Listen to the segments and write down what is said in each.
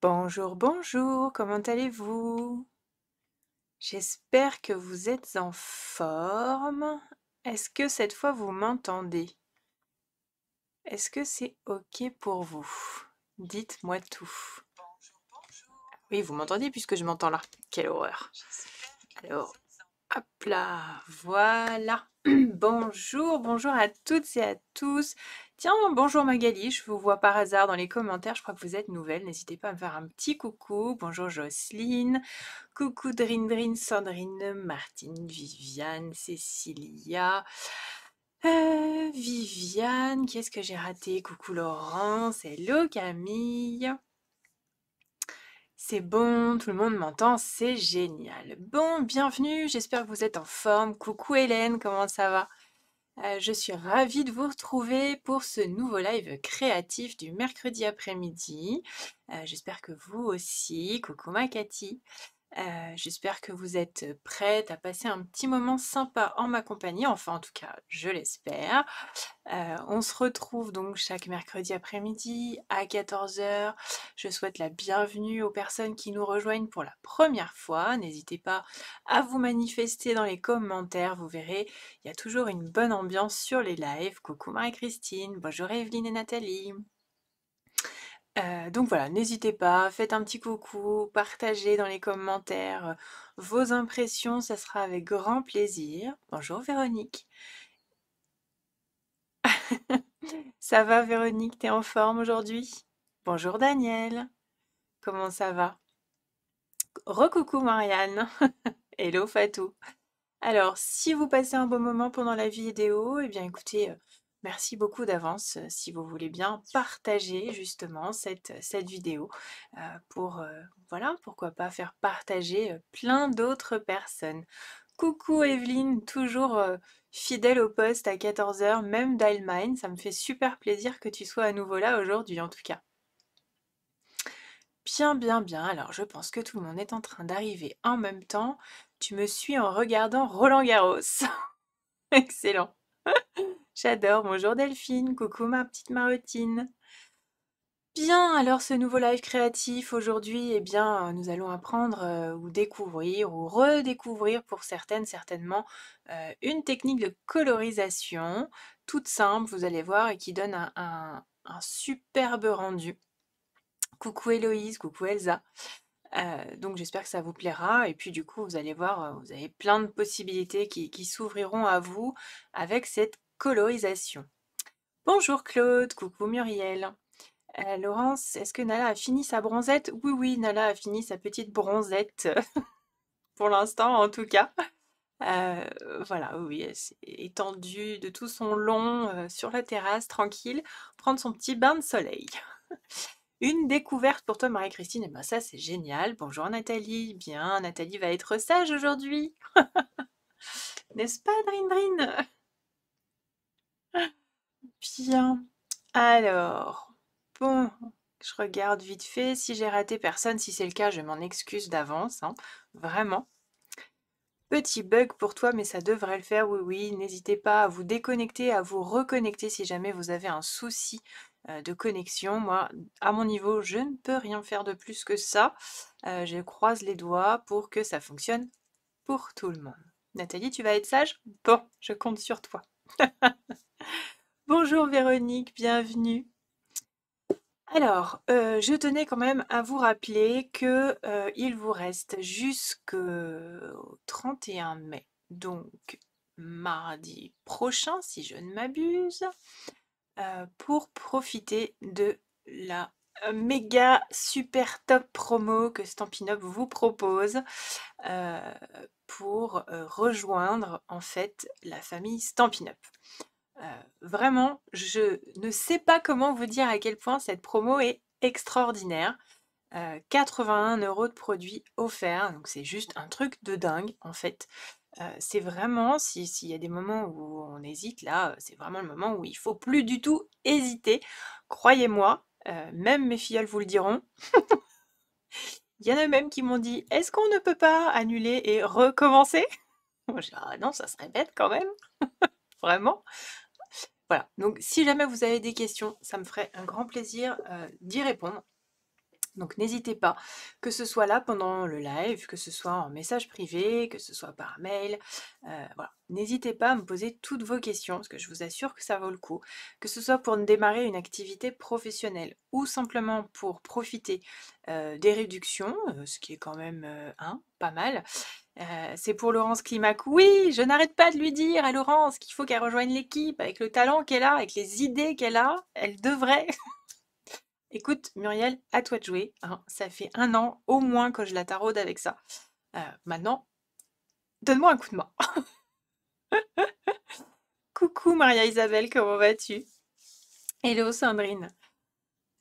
Bonjour, bonjour, comment allez-vous J'espère que vous êtes en forme. Est-ce que cette fois vous m'entendez Est-ce que c'est OK pour vous Dites-moi tout. Oui, vous m'entendez puisque je m'entends là. Quelle horreur. Alors, hop là, voilà. bonjour, bonjour à toutes et à tous. Tiens, bonjour Magali, je vous vois par hasard dans les commentaires, je crois que vous êtes nouvelle, n'hésitez pas à me faire un petit coucou. Bonjour Jocelyne, coucou Drin Sandrine, Martine, Viviane, Cécilia, euh, Viviane, qu'est-ce que j'ai raté Coucou Laurence, hello Camille. C'est bon, tout le monde m'entend, c'est génial. Bon, bienvenue, j'espère que vous êtes en forme. Coucou Hélène, comment ça va euh, Je suis ravie de vous retrouver pour ce nouveau live créatif du mercredi après-midi. Euh, j'espère que vous aussi. Coucou ma Cathy. Euh, j'espère que vous êtes prête à passer un petit moment sympa en ma compagnie, enfin en tout cas je l'espère. Euh, on se retrouve donc chaque mercredi après-midi à 14h. Je souhaite la bienvenue aux personnes qui nous rejoignent pour la première fois. N'hésitez pas à vous manifester dans les commentaires, vous verrez, il y a toujours une bonne ambiance sur les lives. Coucou Marie-Christine, bonjour Evelyne et Nathalie. Euh, donc voilà, n'hésitez pas, faites un petit coucou, partagez dans les commentaires euh, vos impressions, ça sera avec grand plaisir. Bonjour Véronique. ça va Véronique, t'es en forme aujourd'hui Bonjour Daniel. Comment ça va Recoucou Marianne. Hello Fatou. Alors, si vous passez un bon moment pendant la vidéo, et eh bien écoutez, euh, Merci beaucoup d'avance euh, si vous voulez bien partager justement cette, euh, cette vidéo euh, pour, voilà, pourquoi pas faire partager plein d'autres personnes. Coucou Evelyne, toujours fidèle au poste à 14h, même d'Allemagne. Ça me fait super plaisir que tu sois à nouveau là aujourd'hui en tout cas. Bien, bien, bien. Alors je pense que tout le monde est en train d'arriver en même temps. Tu me suis en regardant Roland Garros. Excellent. J'adore. Bonjour Delphine. Coucou ma petite marotine. Bien, alors ce nouveau live créatif aujourd'hui, eh bien, nous allons apprendre euh, ou découvrir ou redécouvrir pour certaines certainement euh, une technique de colorisation toute simple, vous allez voir, et qui donne un, un superbe rendu. Coucou Héloïse, coucou Elsa donc j'espère que ça vous plaira. Et puis du coup, vous allez voir, vous avez plein de possibilités qui, s'ouvriront à vous avec cette colorisation. Bonjour Claude, coucou Muriel. Laurence, est-ce que Nala a fini sa bronzette Oui, oui, Nala a fini sa petite bronzette. Pour l'instant, en tout cas. voilà, oui, elle s'est étendue de tout son long sur la terrasse, tranquille, prendre son petit bain de soleil. Une découverte pour toi, Marie-Christine. Et eh ben ça, c'est génial. Bonjour Nathalie. Bien, Nathalie va être sage aujourd'hui. N'est-ce pas, Drin Bien. Alors, bon, je regarde vite fait. Si j'ai raté personne, si c'est le cas, je m'en excuse d'avance. Hein. Vraiment. Petit bug pour toi, mais ça devrait le faire, oui, oui. N'hésitez pas à vous déconnecter, à vous reconnecter si jamais vous avez un souci euh, de connexion. Moi, à mon niveau, je ne peux rien faire de plus que ça. Euh, je croise les doigts pour que ça fonctionne pour tout le monde. Nathalie, tu vas être sage Bon, je compte sur toi. Bonjour Véronique, bienvenue. Alors, euh, je tenais quand même à vous rappeler que il vous reste jusqu'au 31 mai, donc mardi prochain, si je ne m'abuse, euh, pour profiter de la euh, méga super top promo que Stampin'Up vous propose euh, pour rejoindre en fait la famille Stampin'Up. Euh, vraiment, je ne sais pas comment vous dire à quel point cette promo est extraordinaire. 81 euros de produits offerts, donc c'est juste un truc de dingue en fait c'est vraiment, s'il y a des moments où on hésite, là, c'est vraiment le moment où il faut plus du tout hésiter. Croyez-moi, même mes filles vous le diront. il y en a même qui m'ont dit, est-ce qu'on ne peut pas annuler et recommencer Moi, j'ai ah non, ça serait bête quand même. vraiment. Voilà, donc si jamais vous avez des questions, ça me ferait un grand plaisir d'y répondre. Donc n'hésitez pas, que ce soit là pendant le live, que ce soit en message privé, que ce soit par mail, euh, voilà. N'hésitez pas à me poser toutes vos questions, parce que je vous assure que ça vaut le coup, que ce soit pour démarrer une activité professionnelle ou simplement pour profiter euh, des réductions, euh, ce qui est quand même un pas mal. c'est pour Laurence Climac. Oui, je n'arrête pas de lui dire à Laurence qu'il faut qu'elle rejoigne l'équipe avec le talent qu'elle a, avec les idées qu'elle a. Elle devrait. Écoute, Muriel, à toi de jouer. Hein. Ça fait un an au moins que je la taraude avec ça. Euh, maintenant, donne-moi un coup de main. Coucou Maria Isabelle, comment vas-tu Hello Sandrine.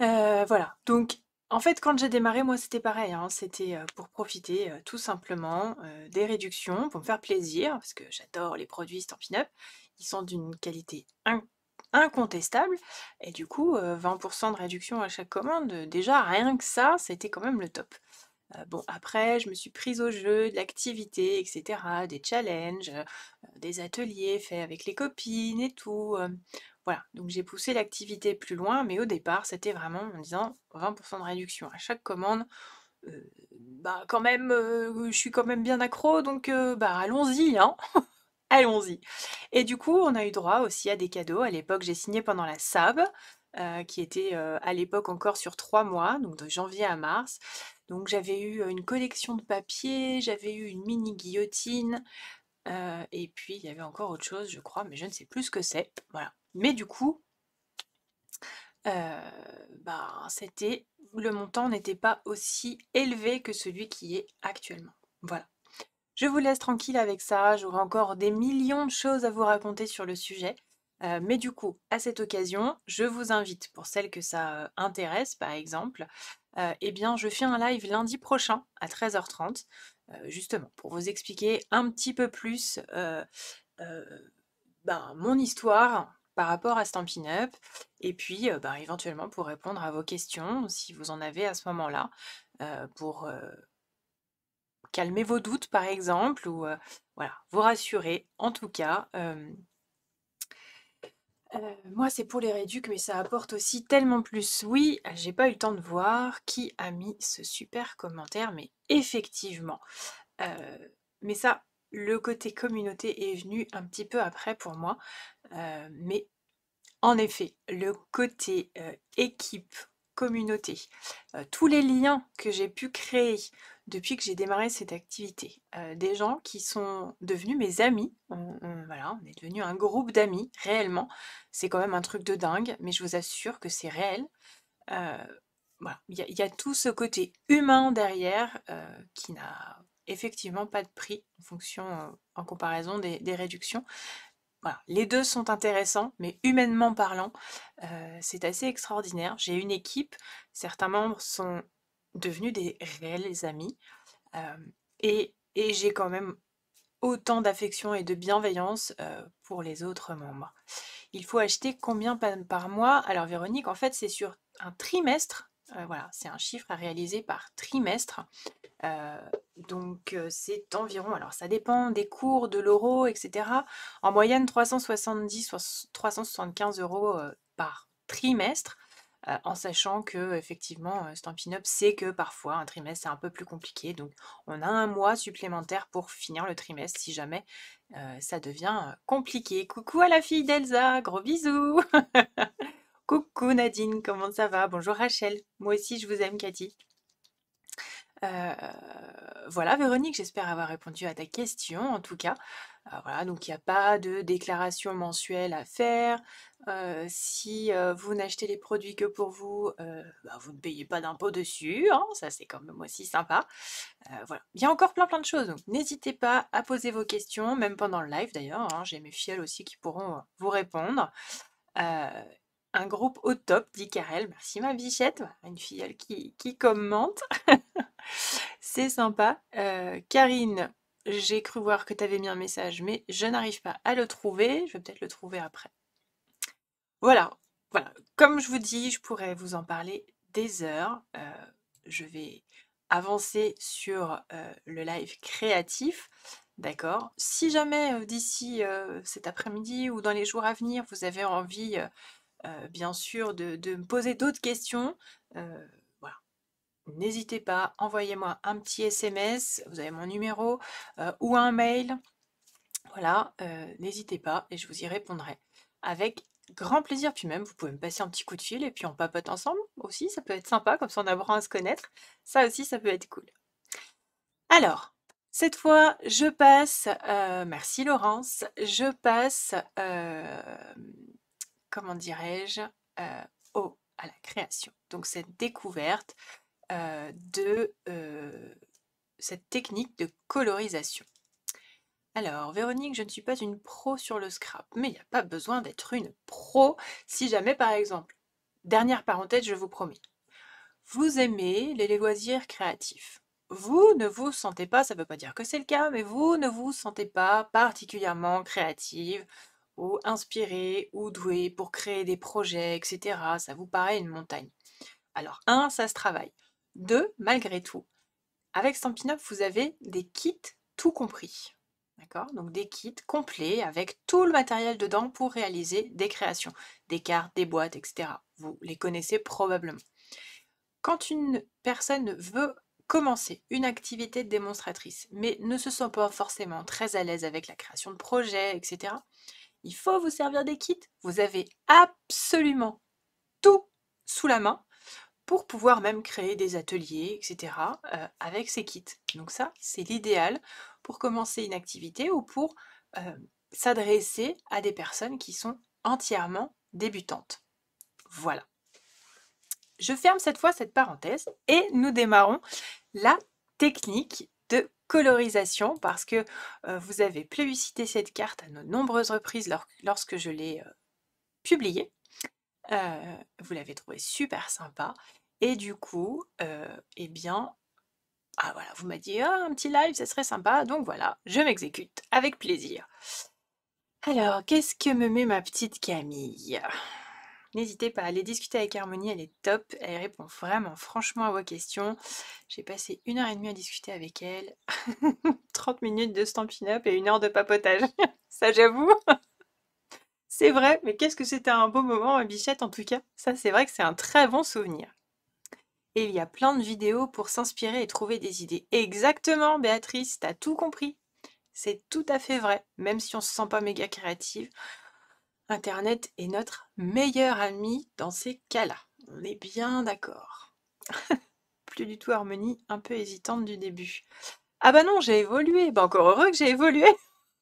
Euh, voilà, donc en fait quand j'ai démarré, moi c'était pareil, hein. c'était euh, pour profiter tout simplement des réductions, pour me faire plaisir, parce que j'adore les produits Stampin' Up, ils sont d'une qualité incroyable incontestable. Et du coup, 20% euh, de réduction à chaque commande, euh, déjà rien que ça, c'était quand même le top. Euh, bon, après, je me suis prise au jeu, de l'activité, etc., des challenges, des ateliers faits avec les copines et tout. voilà, donc j'ai poussé l'activité plus loin, mais au départ, c'était vraiment en disant 20% de réduction à chaque commande. bah quand même, je suis quand même bien accro, donc bah allons-y, hein allons-y. Et du coup, on a eu droit aussi à des cadeaux. À l'époque, j'ai signé pendant la SAB, euh, qui était euh, à l'époque encore sur trois mois, donc de janvier à mars. Donc j'avais eu euh, une collection de papiers, j'avais eu une mini guillotine, et puis il y avait encore autre chose, je crois, mais je ne sais plus ce que c'est. Voilà. Mais du coup, bah, c'était le montant n'était pas aussi élevé que celui qui est actuellement. Voilà. Je vous laisse tranquille avec ça, j'aurai encore des millions de choses à vous raconter sur le sujet. Euh, mais du coup, à cette occasion, je vous invite, pour celles que ça euh, intéresse par exemple, euh, eh bien je fais un live lundi prochain à 13h30, justement pour vous expliquer un petit peu plus ben, mon histoire par rapport à Stampin' Up, et puis ben, éventuellement pour répondre à vos questions si vous en avez à ce moment-là, pour calmer vos doutes par exemple ou euh, voilà, vous rassurer. En tout cas, euh, euh, moi c'est pour les réducs, mais ça apporte aussi tellement plus. Oui, j'ai pas eu le temps de voir qui a mis ce super commentaire, mais effectivement. mais ça, le côté communauté est venu un petit peu après pour moi. mais en effet, le côté équipe communauté. Euh, tous les liens que j'ai pu créer depuis que j'ai démarré cette activité. Euh, des gens qui sont devenus mes amis. On, voilà, on est devenu un groupe d'amis, réellement. C'est quand même un truc de dingue, mais je vous assure que c'est réel. Euh, il y, a tout ce côté humain derrière qui n'a effectivement pas de prix en fonction, en comparaison des réductions. Les deux sont intéressants, mais humainement parlant, euh, c'est assez extraordinaire. J'ai une équipe, certains membres sont devenus des réels amis, euh, et, j'ai quand même autant d'affection et de bienveillance euh, pour les autres membres. Il faut acheter combien par mois Alors Véronique, en fait, c'est sur un trimestre euh, voilà, c'est un chiffre à réaliser par trimestre. Euh, donc euh, c'est environ, alors ça dépend des cours de l'euro, etc. En moyenne 370, 375 euros par trimestre. en sachant que effectivement Stampin' Up sait que parfois un trimestre c'est un peu plus compliqué, donc on a un mois supplémentaire pour finir le trimestre si jamais ça devient compliqué. Coucou à la fille d'Elsa, gros bisous Coucou Nadine, comment ça va Bonjour Rachel, moi aussi je vous aime Cathy. Euh, voilà Véronique, j'espère avoir répondu à ta question en tout cas. Euh, voilà, donc il n'y a pas de déclaration mensuelle à faire. Euh, si vous n'achetez les produits que pour vous, bah, vous ne payez pas d'impôt dessus. Hein, ça c'est quand même aussi sympa. voilà, il y a encore plein plein de choses. Donc n'hésitez pas à poser vos questions, même pendant le live d'ailleurs. Hein, j'ai mes fiels aussi qui pourront vous répondre un groupe au top, dit Karel. Merci ma bichette, une fille qui, qui commente. c'est sympa. Euh, Karine, j'ai cru voir que tu avais mis un message, mais je n'arrive pas à le trouver. Je vais peut-être le trouver après. Voilà, voilà. Comme je vous dis, je pourrais vous en parler des heures. Euh, je vais avancer sur euh, le live créatif. D'accord Si jamais d'ici cet après-midi ou dans les jours à venir, vous avez envie euh, bien sûr, de, me poser d'autres questions. Euh, voilà. N'hésitez pas, envoyez-moi un petit SMS, vous avez mon numéro, euh, ou un mail. Voilà, n'hésitez pas et je vous y répondrai avec grand plaisir. Puis même, vous pouvez me passer un petit coup de fil et puis on papote ensemble aussi. Ça peut être sympa, comme ça on apprend à se connaître. Ça aussi, ça peut être cool. Alors, cette fois, je passe, merci Laurence, je passe comment dirais-je, euh, au, à la création. Donc cette découverte euh, de euh, cette technique de colorisation. Alors, Véronique, je ne suis pas une pro sur le scrap, mais il n'y a pas besoin d'être une pro si jamais, par exemple, dernière parenthèse, je vous promets, vous aimez les loisirs créatifs. Vous ne vous sentez pas, ça ne veut pas dire que c'est le cas, mais vous ne vous sentez pas particulièrement créative, ou inspiré ou doué pour créer des projets, etc. Ça vous paraît une montagne. Alors, un, ça se travaille. Deux, malgré tout, avec Stampin' Up, vous avez des kits tout compris. D'accord Donc des kits complets avec tout le matériel dedans pour réaliser des créations, des cartes, des boîtes, etc. Vous les connaissez probablement. Quand une personne veut commencer une activité démonstratrice, mais ne se sent pas forcément très à l'aise avec la création de projets, etc., il faut vous servir des kits. Vous avez absolument tout sous la main pour pouvoir même créer des ateliers, etc. Euh, avec ces kits. Donc ça, c'est l'idéal pour commencer une activité ou pour euh, s'adresser à des personnes qui sont entièrement débutantes. Voilà. Je ferme cette fois cette parenthèse et nous démarrons la technique colorisation parce que vous avez plébiscité cette carte à de nombreuses reprises lorsque je l'ai publiée. vous l'avez trouvée super sympa et du coup, eh bien, ah voilà, vous m'avez dit «Ah, un petit live, ça serait sympa, donc voilà, je m'exécute avec plaisir. Alors, qu'est-ce que me met ma petite Camille N'hésitez pas à aller discuter avec Harmonie, elle est top, elle répond vraiment franchement à vos questions. J'ai passé une heure et demie à discuter avec elle, 30 minutes de stampin' up et une heure de papotage. ça j'avoue C'est vrai, mais qu'est-ce que c'était un beau moment, Bichette en tout cas. Ça c'est vrai que c'est un très bon souvenir. Et il y a plein de vidéos pour s'inspirer et trouver des idées. Exactement, Béatrice, t'as tout compris. C'est tout à fait vrai, même si on se sent pas méga créative. Internet est notre meilleur ami dans ces cas-là. On est bien d'accord. Plus du tout harmonie, un peu hésitante du début. Ah bah non, j'ai évolué. Bah encore heureux que j'ai évolué.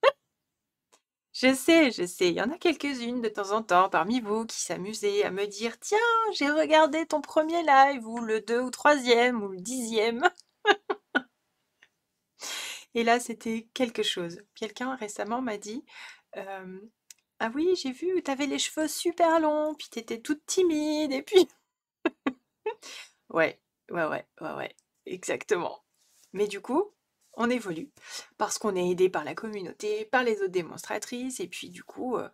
je sais, je sais, il y en a quelques-unes de temps en temps parmi vous qui s'amusaient à me dire Tiens, j'ai regardé ton premier live, ou le deux ou troisième, ou le dixième. Et là, c'était quelque chose. Quelqu'un récemment m'a dit euh, ah oui, j'ai vu, t'avais les cheveux super longs, puis t'étais toute timide, et puis. ouais, ouais, ouais, ouais, ouais, exactement. Mais du coup, on évolue parce qu'on est aidé par la communauté, par les autres démonstratrices, et puis du coup, euh,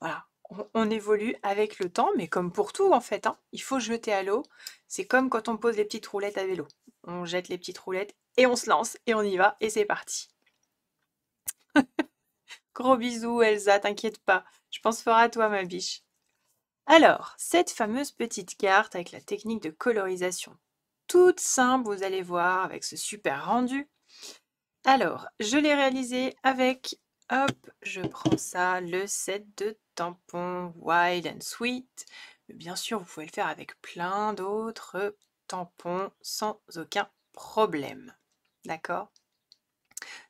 voilà, on, évolue avec le temps, mais comme pour tout en fait, hein. il faut jeter à l'eau. C'est comme quand on pose les petites roulettes à vélo. On jette les petites roulettes et on se lance et on y va et c'est parti. Gros bisous, Elsa, t'inquiète pas. Je pense fort à toi, ma biche. Alors, cette fameuse petite carte avec la technique de colorisation. Toute simple, vous allez voir, avec ce super rendu. Alors, je l'ai réalisée avec, hop, je prends ça, le set de tampons Wild and Sweet. Mais bien sûr, vous pouvez le faire avec plein d'autres tampons sans aucun problème. D'accord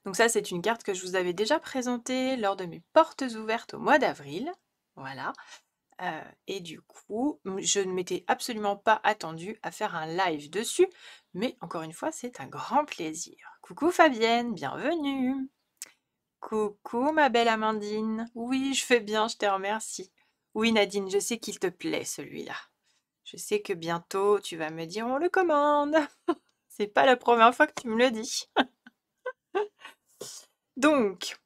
donc ça, c'est une carte que je vous avais déjà présentée lors de mes portes ouvertes au mois d'avril. Voilà. Euh, et du coup, je ne m'étais absolument pas attendue à faire un live dessus, mais encore une fois, c'est un grand plaisir. Coucou Fabienne, bienvenue. Coucou ma belle Amandine. Oui, je fais bien, je te remercie. Oui Nadine, je sais qu'il te plaît celui-là. Je sais que bientôt tu vas me dire on le commande. c'est pas la première fois que tu me le dis. Donc,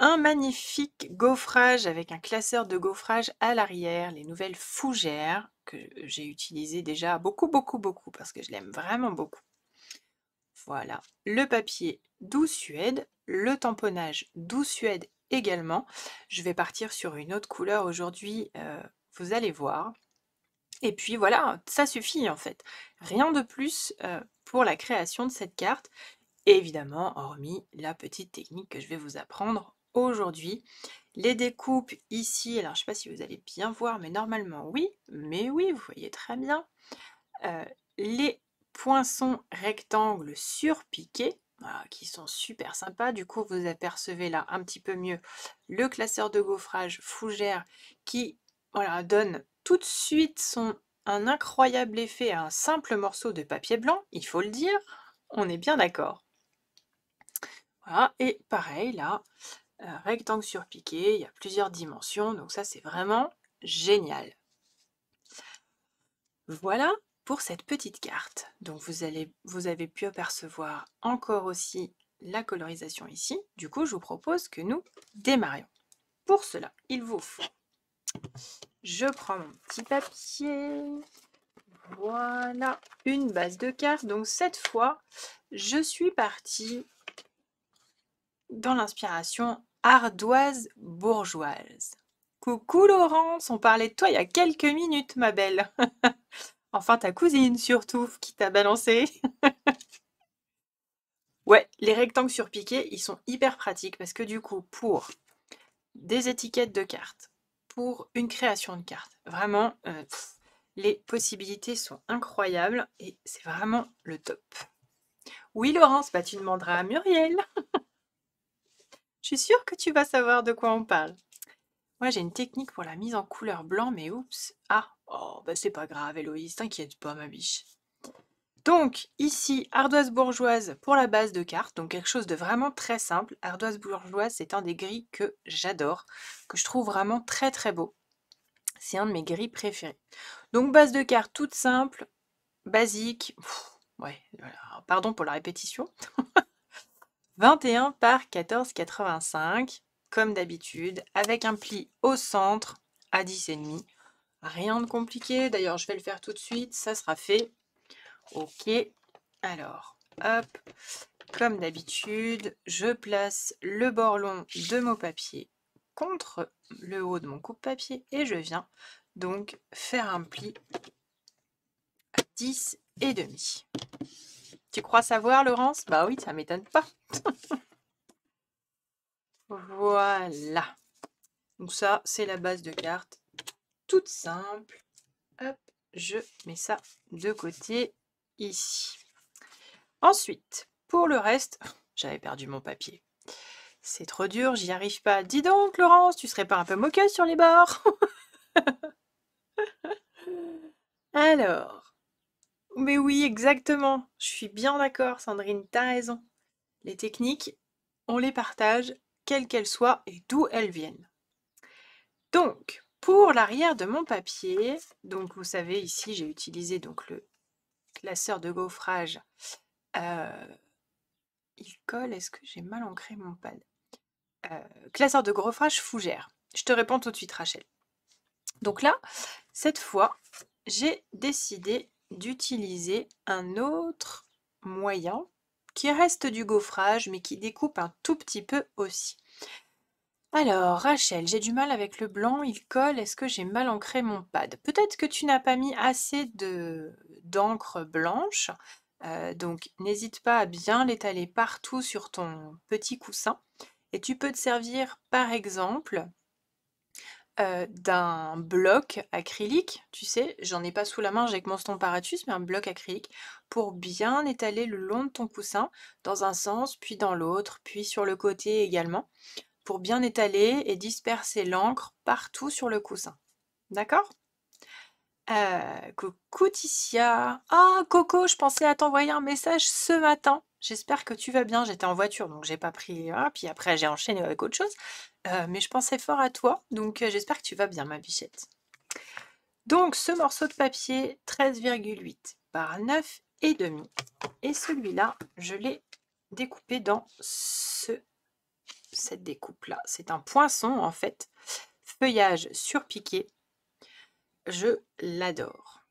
un magnifique gaufrage avec un classeur de gaufrage à l'arrière, les nouvelles fougères que j'ai utilisées déjà beaucoup, beaucoup, beaucoup parce que je l'aime vraiment beaucoup. Voilà, le papier doux Suède, le tamponnage doux Suède également. Je vais partir sur une autre couleur aujourd'hui, euh, vous allez voir. Et puis voilà, ça suffit en fait. Rien de plus euh, pour la création de cette carte. Évidemment, hormis la petite technique que je vais vous apprendre aujourd'hui. Les découpes ici, alors je ne sais pas si vous allez bien voir, mais normalement oui, mais oui, vous voyez très bien. Euh, les poinçons rectangles surpiqués, voilà, qui sont super sympas. Du coup, vous apercevez là un petit peu mieux le classeur de gaufrage fougère qui voilà, donne tout de suite son, un incroyable effet à un simple morceau de papier blanc, il faut le dire, on est bien d'accord et pareil là, euh, rectangle sur piqué, il y a plusieurs dimensions, donc ça c'est vraiment génial. Voilà pour cette petite carte. Donc vous, allez, vous avez pu apercevoir encore aussi la colorisation ici. Du coup, je vous propose que nous démarrions. Pour cela, il vous faut... Je prends mon petit papier. Voilà, une base de cartes. Donc cette fois, je suis partie dans l'inspiration ardoise bourgeoise. Coucou Laurence, on parlait de toi il y a quelques minutes, ma belle. enfin, ta cousine surtout qui t'a balancé. ouais, les rectangles surpiqués, ils sont hyper pratiques parce que du coup, pour des étiquettes de cartes, pour une création de cartes, vraiment, euh, les possibilités sont incroyables et c'est vraiment le top. Oui, Laurence, bah, tu demanderas à Muriel. Je suis sûre que tu vas savoir de quoi on parle. Moi, j'ai une technique pour la mise en couleur blanc, mais oups. Ah, oh, bah c'est pas grave, Héloïse, t'inquiète pas, ma biche. Donc, ici, ardoise bourgeoise pour la base de cartes. donc quelque chose de vraiment très simple. Ardoise bourgeoise, c'est un des gris que j'adore, que je trouve vraiment très très beau. C'est un de mes gris préférés. Donc, base de cartes toute simple, basique. ouais, pardon pour la répétition. 21 par 14,85, comme d'habitude, avec un pli au centre à 10,5. Rien de compliqué, d'ailleurs je vais le faire tout de suite, ça sera fait. Ok, alors, hop, comme d'habitude, je place le bord long de mon papier contre le haut de mon coupe-papier et je viens donc faire un pli à 10 et demi. Tu crois savoir, Laurence Bah oui, ça m'étonne pas. voilà. Donc ça, c'est la base de cartes. Toute simple. Hop, je mets ça de côté ici. Ensuite, pour le reste, j'avais perdu mon papier. C'est trop dur, j'y arrive pas. Dis donc, Laurence, tu serais pas un peu moqueuse sur les bords Alors, mais oui, exactement. Je suis bien d'accord, Sandrine, t'as raison. Les techniques, on les partage, quelles qu'elles soient et d'où elles viennent. Donc, pour l'arrière de mon papier, donc vous savez ici, j'ai utilisé donc le classeur de gaufrage. Euh, il colle, est-ce que j'ai mal ancré mon pad euh, Classeur de gaufrage fougère. Je te réponds tout de suite, Rachel. Donc là, cette fois, j'ai décidé d'utiliser un autre moyen qui reste du gaufrage mais qui découpe un tout petit peu aussi. Alors, Rachel, j'ai du mal avec le blanc, il colle, est-ce que j'ai mal ancré mon pad Peut-être que tu n'as pas mis assez d'encre blanche, euh, donc n'hésite pas à bien l'étaler partout sur ton petit coussin. Et tu peux te servir, par exemple, euh, d'un bloc acrylique, tu sais, j'en ai pas sous la main, j'ai que mon stomparatus, paratus, mais un bloc acrylique pour bien étaler le long de ton coussin dans un sens, puis dans l'autre, puis sur le côté également, pour bien étaler et disperser l'encre partout sur le coussin. D'accord euh, coucou Ticia. Ah Coco, je pensais à t'envoyer un message ce matin. J'espère que tu vas bien. J'étais en voiture, donc j'ai pas pris. Ah, puis après, j'ai enchaîné avec autre chose. Euh, mais je pensais fort à toi, donc euh, j'espère que tu vas bien, ma bichette. Donc, ce morceau de papier, 13,8 par 9 et demi. Et celui-là, je l'ai découpé dans ce, cette découpe-là. C'est un poinçon, en fait. Feuillage surpiqué je l'adore.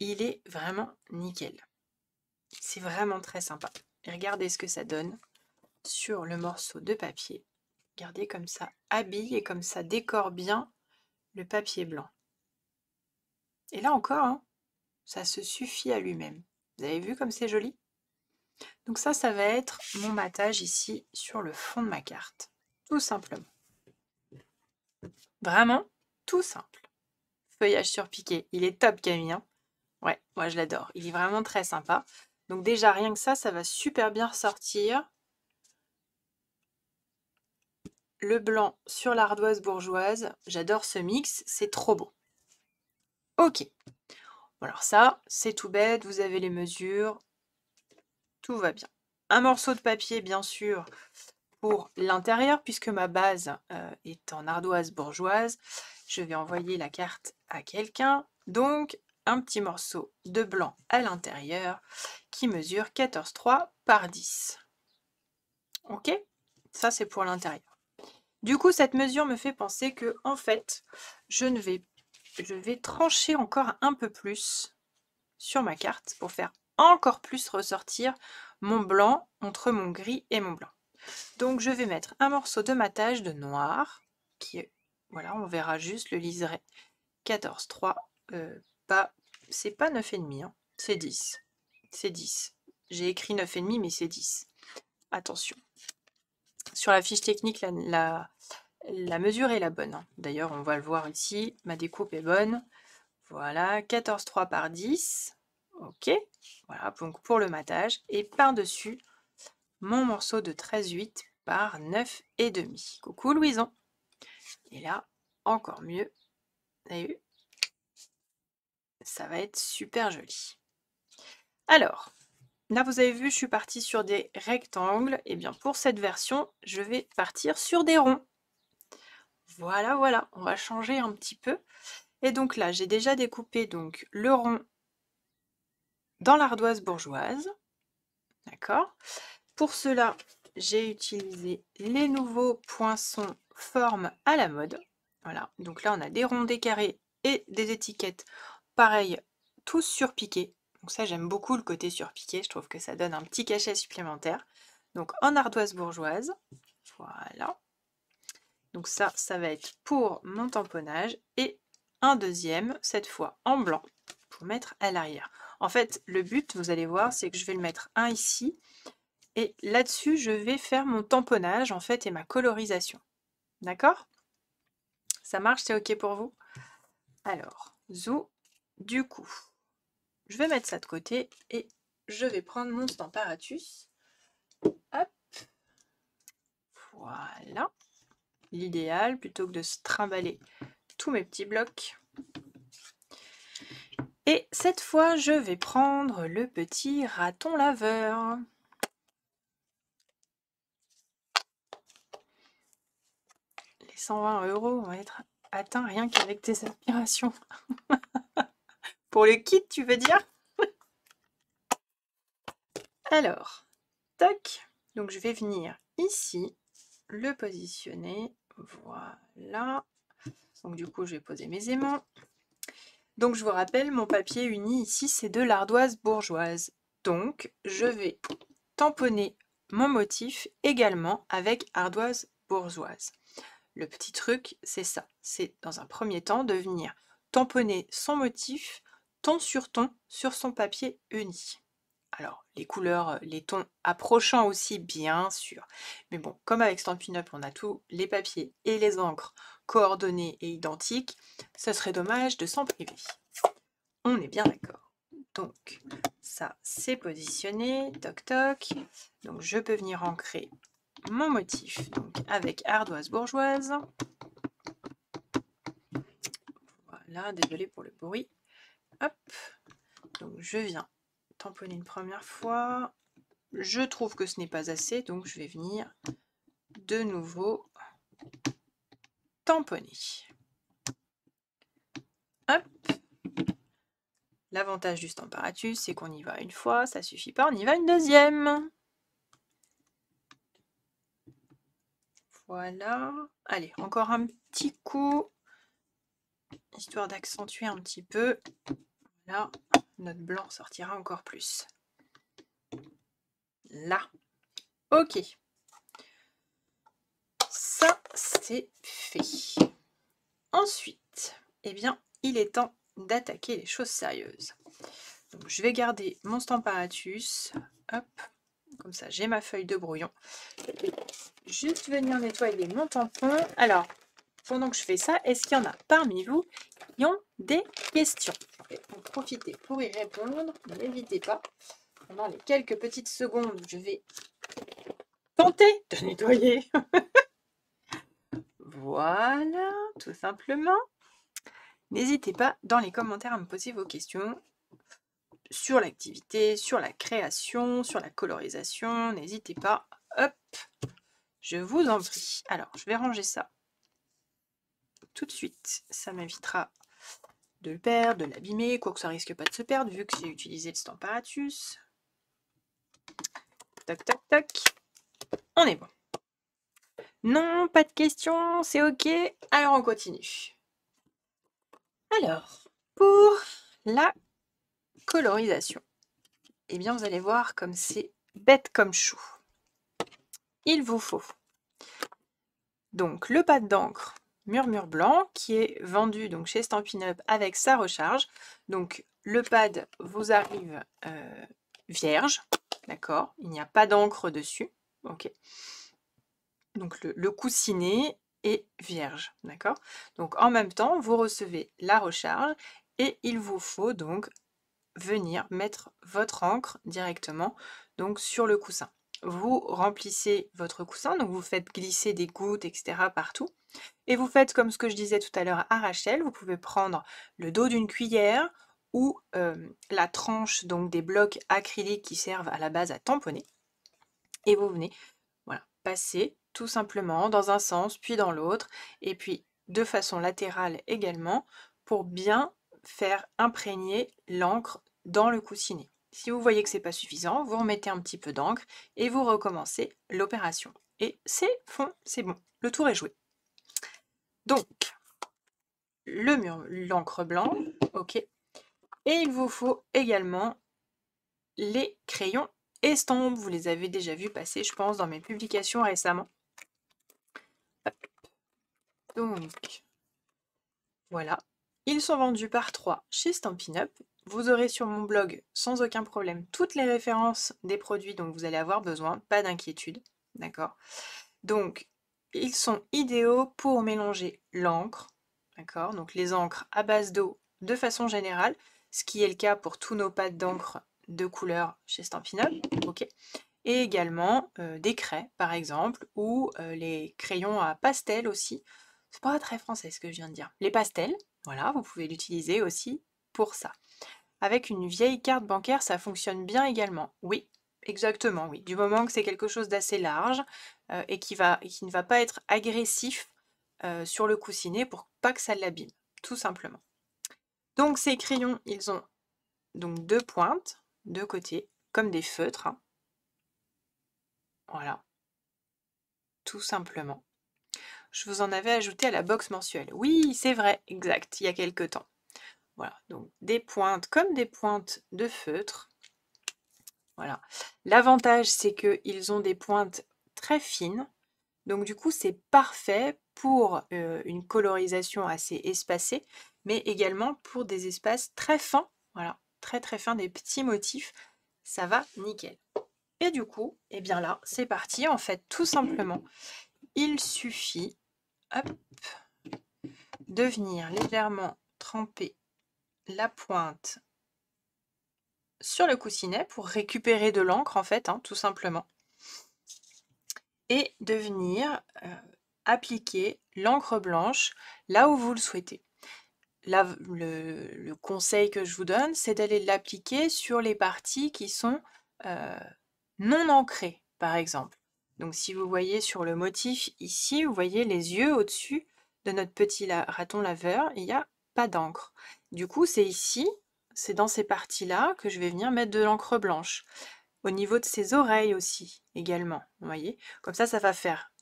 Il est vraiment nickel. C'est vraiment très sympa. Et regardez ce que ça donne sur le morceau de papier. Regardez comme ça habille et comme ça décore bien le papier blanc. Et là encore, hein, ça se suffit à lui-même. Vous avez vu comme c'est joli Donc ça, ça va être mon matage ici sur le fond de ma carte. Tout simplement. Vraiment, tout simple. Feuillage sur piqué il est top Camille. Hein. ouais, moi je l'adore. Il est vraiment très sympa. Donc déjà rien que ça, ça va super bien ressortir. Le blanc sur l'ardoise bourgeoise. J'adore ce mix, c'est trop beau. Ok. alors ça, c'est tout bête, vous avez les mesures, tout va bien. Un morceau de papier, bien sûr, pour l'intérieur, puisque ma base euh, est en ardoise bourgeoise. Je vais envoyer la carte à quelqu'un. Donc, un petit morceau de blanc à l'intérieur qui mesure 14,3 par 10. Ok Ça, c'est pour l'intérieur. Du coup, cette mesure me fait penser que, en fait, je, ne vais, je vais trancher encore un peu plus sur ma carte pour faire encore plus ressortir mon blanc entre mon gris et mon blanc. Donc, je vais mettre un morceau de matage de noir qui est voilà, on verra juste le liseré. 14, 3, euh, pas, c'est pas 9,5, hein. c'est 10. C'est 10. J'ai écrit 9,5, mais c'est 10. Attention. Sur la fiche technique, la, mesure est la bonne. Hein. D'ailleurs, on va le voir ici, ma découpe est bonne. Voilà, 14, 3 par 10. Ok, voilà, donc pour le matage. Et par-dessus, mon morceau de 13,8 par 9,5. Coucou Louison et là, encore mieux. Ça va être super joli. Alors, là vous avez vu, je suis partie sur des rectangles. Et eh bien pour cette version, je vais partir sur des ronds. Voilà, voilà, on va changer un petit peu. Et donc là, j'ai déjà découpé donc le rond dans l'ardoise bourgeoise. D'accord Pour cela, j'ai utilisé les nouveaux poinçons forme à la mode. Voilà, donc là on a des ronds, des carrés et des étiquettes, pareil, tous surpiqués. Donc ça j'aime beaucoup le côté surpiqué, je trouve que ça donne un petit cachet supplémentaire. Donc en ardoise bourgeoise, voilà. Donc ça, ça va être pour mon tamponnage et un deuxième, cette fois en blanc, pour mettre à l'arrière. En fait, le but, vous allez voir, c'est que je vais le mettre un ici, et là-dessus, je vais faire mon tamponnage en fait et ma colorisation. D'accord Ça marche, c'est OK pour vous Alors, zou, du coup, je vais mettre ça de côté et je vais prendre mon stamparatus. Hop Voilà L'idéal, plutôt que de se trimballer tous mes petits blocs. Et cette fois, je vais prendre le petit raton laveur. 120 euros va être atteint rien qu'avec tes aspirations. Pour le kit, tu veux dire Alors, tac. Donc je vais venir ici, le positionner. Voilà. Donc du coup, je vais poser mes aimants. Donc je vous rappelle, mon papier uni ici, c'est de l'ardoise bourgeoise. Donc je vais tamponner mon motif également avec ardoise bourgeoise. Le petit truc, c'est ça. C'est dans un premier temps de venir tamponner son motif ton sur ton sur son papier uni. Alors, les couleurs, euh, les tons approchant aussi, bien sûr. Mais bon, comme avec Stampin' Up, on a tous les papiers et les encres coordonnées et identiques, ce serait dommage de s'en priver. On est bien d'accord. Donc, ça, c'est positionné, toc toc. Donc, je peux venir ancrer mon motif donc avec ardoise bourgeoise. Voilà, désolé pour le bruit. Hop, donc je viens tamponner une première fois. Je trouve que ce n'est pas assez, donc je vais venir de nouveau tamponner. Hop. L'avantage du stamparatus, c'est qu'on y va une fois, ça suffit pas, on y va une deuxième. Voilà. Allez, encore un petit coup, histoire d'accentuer un petit peu. Là, notre blanc sortira encore plus. Là. Ok. Ça, c'est fait. Ensuite, eh bien, il est temps d'attaquer les choses sérieuses. Donc, je vais garder mon stamparatus. Hop, comme ça, j'ai ma feuille de brouillon. Je vais juste venir nettoyer mon tampon. Alors, pendant que je fais ça, est-ce qu'il y en a parmi vous qui ont des questions Je profiter pour y répondre. N'hésitez pas. Pendant les quelques petites secondes, je vais tenter de nettoyer. voilà, tout simplement. N'hésitez pas dans les commentaires à me poser vos questions sur l'activité, sur la création, sur la colorisation. N'hésitez pas. Hop, je vous en prie. Alors, je vais ranger ça tout de suite. Ça m'invitera de le perdre, de l'abîmer, quoique ça risque pas de se perdre vu que j'ai utilisé le stamparatus. Tac, tac, tac. On est bon. Non, pas de questions, c'est ok. Alors, on continue. Alors, pour la colorisation. Eh bien, vous allez voir comme c'est bête comme chou. Il vous faut donc le pad d'encre Murmure Blanc qui est vendu donc chez Stampin' Up avec sa recharge. Donc le pad vous arrive euh, vierge, d'accord Il n'y a pas d'encre dessus, ok Donc le, le, coussinet est vierge, d'accord Donc en même temps, vous recevez la recharge et il vous faut donc venir mettre votre encre directement donc sur le coussin. Vous remplissez votre coussin, donc vous faites glisser des gouttes, etc. partout. Et vous faites comme ce que je disais tout à l'heure à Rachel, vous pouvez prendre le dos d'une cuillère ou euh, la tranche donc des blocs acryliques qui servent à la base à tamponner. Et vous venez voilà, passer tout simplement dans un sens puis dans l'autre et puis de façon latérale également pour bien faire imprégner l'encre dans le coussinet. Si vous voyez que ce n'est pas suffisant, vous remettez un petit peu d'encre et vous recommencez l'opération. Et c'est bon, c'est bon, le tour est joué. Donc, le mur, l'encre blanche, ok. Et il vous faut également les crayons estampes. Vous les avez déjà vus passer, je pense, dans mes publications récemment. Donc, voilà. Ils sont vendus par trois chez Stampin' Up. Vous aurez sur mon blog sans aucun problème toutes les références des produits dont vous allez avoir besoin, pas d'inquiétude, d'accord Donc, ils sont idéaux pour mélanger l'encre, d'accord Donc les encres à base d'eau de façon générale, ce qui est le cas pour tous nos pattes d'encre de couleur chez Stampin' Up, ok Et également euh, des craies, par exemple, ou euh, les crayons à pastel aussi. C'est pas très français ce que je viens de dire. Les pastels, voilà, vous pouvez l'utiliser aussi pour ça. Avec une vieille carte bancaire, ça fonctionne bien également. Oui, exactement, oui. Du moment que c'est quelque chose d'assez large euh, et qui, ne va pas être agressif euh, sur le coussinet pour pas que ça l'abîme, tout simplement. Donc ces crayons, ils ont donc deux pointes, deux côtés, comme des feutres. Hein. Voilà, tout simplement je vous en avais ajouté à la box mensuelle. Oui, c'est vrai, exact, il y a quelques temps. Voilà, donc des pointes comme des pointes de feutre. Voilà. L'avantage, c'est qu'ils ont des pointes très fines. Donc du coup, c'est parfait pour euh, une colorisation assez espacée, mais également pour des espaces très fins. Voilà, très très fins, des petits motifs. Ça va nickel. Et du coup, et eh bien là, c'est parti en fait, tout simplement il suffit de venir légèrement tremper la pointe sur le coussinet pour récupérer de l'encre en fait, hein, tout simplement. Et de venir euh, appliquer l'encre blanche là où vous le souhaitez. le, conseil que je vous donne, c'est d'aller l'appliquer sur les parties qui sont euh, non ancrées, par exemple. Donc si vous voyez sur le motif ici, vous voyez les yeux au-dessus de notre petit raton laveur, il n'y a pas d'encre. Du coup, c'est ici, c'est dans ces parties-là que je vais venir mettre de l'encre blanche. Au niveau de ses oreilles aussi, également, vous voyez Comme ça, ça va faire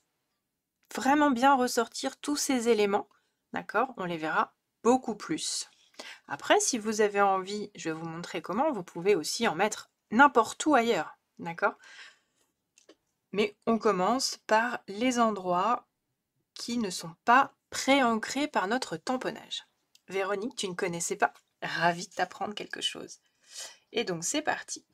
vraiment bien ressortir tous ces éléments, d'accord On les verra beaucoup plus. Après, si vous avez envie, je vais vous montrer comment, vous pouvez aussi en mettre n'importe où ailleurs, d'accord mais on commence par les endroits qui ne sont pas pré-ancrés par notre tamponnage. Véronique, tu ne connaissais pas Ravie t'apprendre quelque chose. Et donc c'est parti.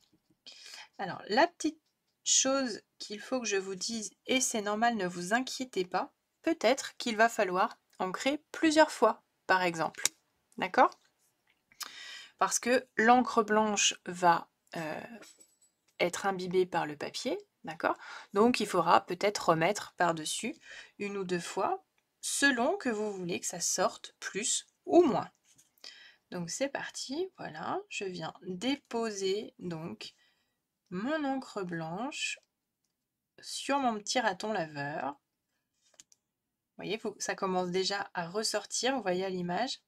Alors la petite chose qu'il faut que je vous dise, et c'est normal, ne vous inquiétez pas, peut-être qu'il va falloir ancrer plusieurs fois, par exemple. D'accord Parce que l'encre blanche va euh, être imbibée par le papier, D'accord Donc il faudra peut-être remettre par-dessus une ou deux fois selon que vous voulez que ça sorte plus ou moins. Donc c'est parti, voilà, je viens déposer donc mon encre blanche sur mon petit raton laveur. Vous voyez, ça commence déjà à ressortir, vous voyez à l'image.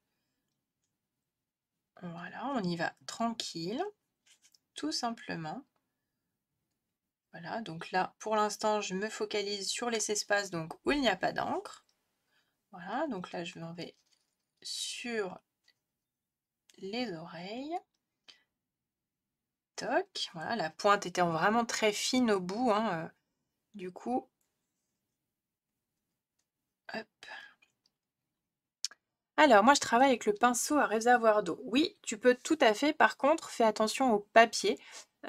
Voilà, on y va tranquille, tout simplement. Voilà, donc là, pour l'instant, je me focalise sur les espaces donc, où il n'y a pas d'encre. Voilà, donc là, je m'en vais sur les oreilles. Toc, voilà, la pointe était vraiment très fine au bout. Hein, euh, du coup, hop. Alors, moi, je travaille avec le pinceau à réservoir d'eau. Oui, tu peux tout à fait, par contre, fais attention au papier.